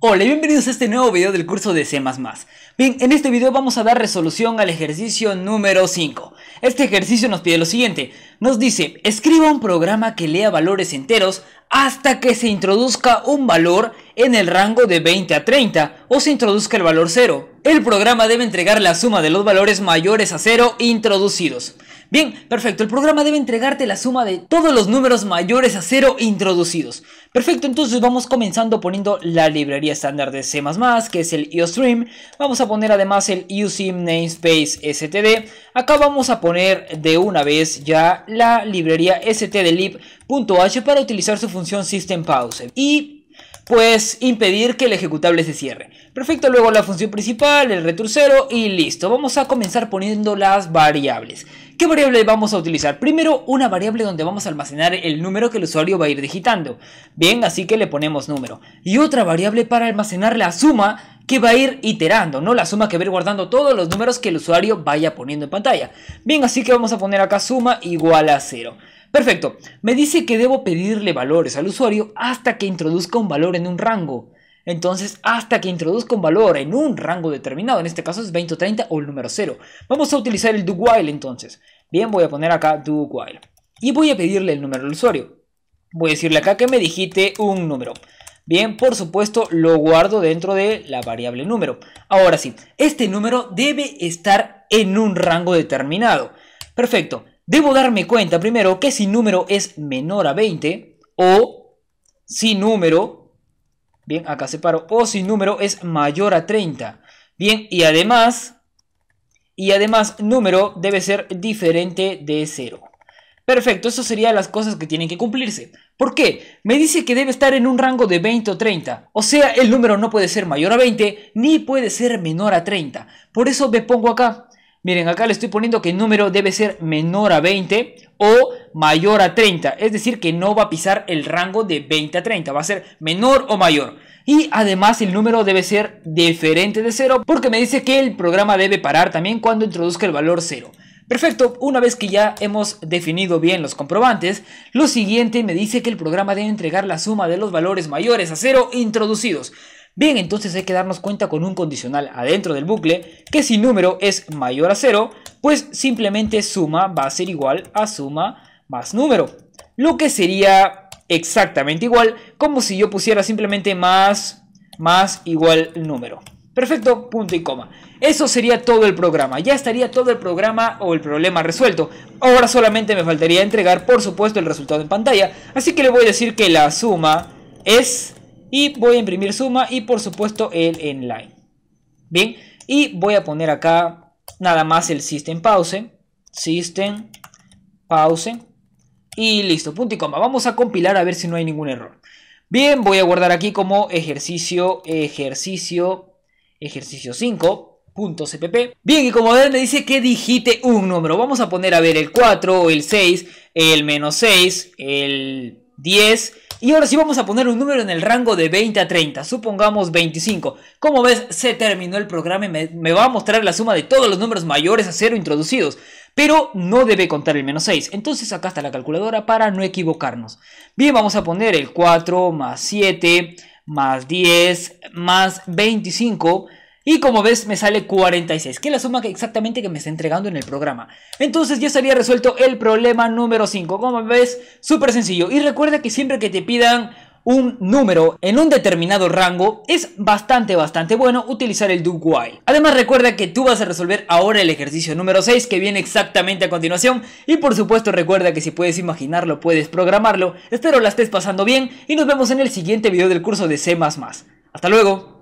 Hola y bienvenidos a este nuevo video del curso de C++. Bien, en este video vamos a dar resolución al ejercicio número 5. Este ejercicio nos pide lo siguiente. Nos dice, escriba un programa que lea valores enteros hasta que se introduzca un valor en el rango de 20 a 30 o se introduzca el valor 0 el programa debe entregar la suma de los valores mayores a cero introducidos. Bien, perfecto, el programa debe entregarte la suma de todos los números mayores a cero introducidos. Perfecto, entonces vamos comenzando poniendo la librería estándar de C++, que es el iostream Vamos a poner además el using namespace std. Acá vamos a poner de una vez ya la librería stdlib.h para utilizar su función system pause. Y pues impedir que el ejecutable se cierre. Perfecto, luego la función principal, el retrucero y listo. Vamos a comenzar poniendo las variables. ¿Qué variable vamos a utilizar? Primero, una variable donde vamos a almacenar el número que el usuario va a ir digitando. Bien, así que le ponemos número. Y otra variable para almacenar la suma que va a ir iterando, ¿no? La suma que va a ir guardando todos los números que el usuario vaya poniendo en pantalla. Bien, así que vamos a poner acá suma igual a 0. Perfecto, me dice que debo pedirle valores al usuario hasta que introduzca un valor en un rango. Entonces, hasta que introduzca un valor en un rango determinado, en este caso es 20 30 o el número 0. Vamos a utilizar el do while entonces. Bien, voy a poner acá do while. Y voy a pedirle el número al usuario. Voy a decirle acá que me digite un número. Bien, por supuesto, lo guardo dentro de la variable número. Ahora sí, este número debe estar en un rango determinado. Perfecto. Debo darme cuenta primero que si número es menor a 20 o si número, bien, acá separo, o si número es mayor a 30. Bien, y además, y además número debe ser diferente de 0. Perfecto, eso serían las cosas que tienen que cumplirse. ¿Por qué? Me dice que debe estar en un rango de 20 o 30. O sea, el número no puede ser mayor a 20 ni puede ser menor a 30. Por eso me pongo acá. Miren, acá le estoy poniendo que el número debe ser menor a 20 o mayor a 30. Es decir, que no va a pisar el rango de 20 a 30. Va a ser menor o mayor. Y además el número debe ser diferente de 0 porque me dice que el programa debe parar también cuando introduzca el valor 0. Perfecto, una vez que ya hemos definido bien los comprobantes, lo siguiente me dice que el programa debe entregar la suma de los valores mayores a cero introducidos. Bien, entonces hay que darnos cuenta con un condicional adentro del bucle que si número es mayor a cero, pues simplemente suma va a ser igual a suma más número. Lo que sería exactamente igual como si yo pusiera simplemente más más igual número. Perfecto, punto y coma. Eso sería todo el programa. Ya estaría todo el programa o el problema resuelto. Ahora solamente me faltaría entregar, por supuesto, el resultado en pantalla. Así que le voy a decir que la suma es... Y voy a imprimir suma y, por supuesto, el inline. Bien, y voy a poner acá nada más el system pause. System pause. Y listo, punto y coma. Vamos a compilar a ver si no hay ningún error. Bien, voy a guardar aquí como ejercicio, ejercicio ejercicio 5. .cpp. Bien, y como ven me dice que digite un número. Vamos a poner a ver el 4, el 6, el menos 6, el 10. Y ahora sí vamos a poner un número en el rango de 20 a 30. Supongamos 25. Como ves, se terminó el programa y me, va a mostrar la suma de todos los números mayores a 0 introducidos. Pero no debe contar el menos 6. Entonces acá está la calculadora para no equivocarnos. Bien, vamos a poner el 4 más 7 más 10, más 25. Y como ves me sale 46, que es la suma que exactamente que me está entregando en el programa. Entonces ya estaría resuelto el problema número 5. Como ves, súper sencillo. Y recuerda que siempre que te pidan un número en un determinado rango, es bastante, bastante bueno utilizar el do while. Además recuerda que tú vas a resolver ahora el ejercicio número 6 que viene exactamente a continuación y por supuesto recuerda que si puedes imaginarlo, puedes programarlo. Espero la estés pasando bien y nos vemos en el siguiente video del curso de C++. Hasta luego.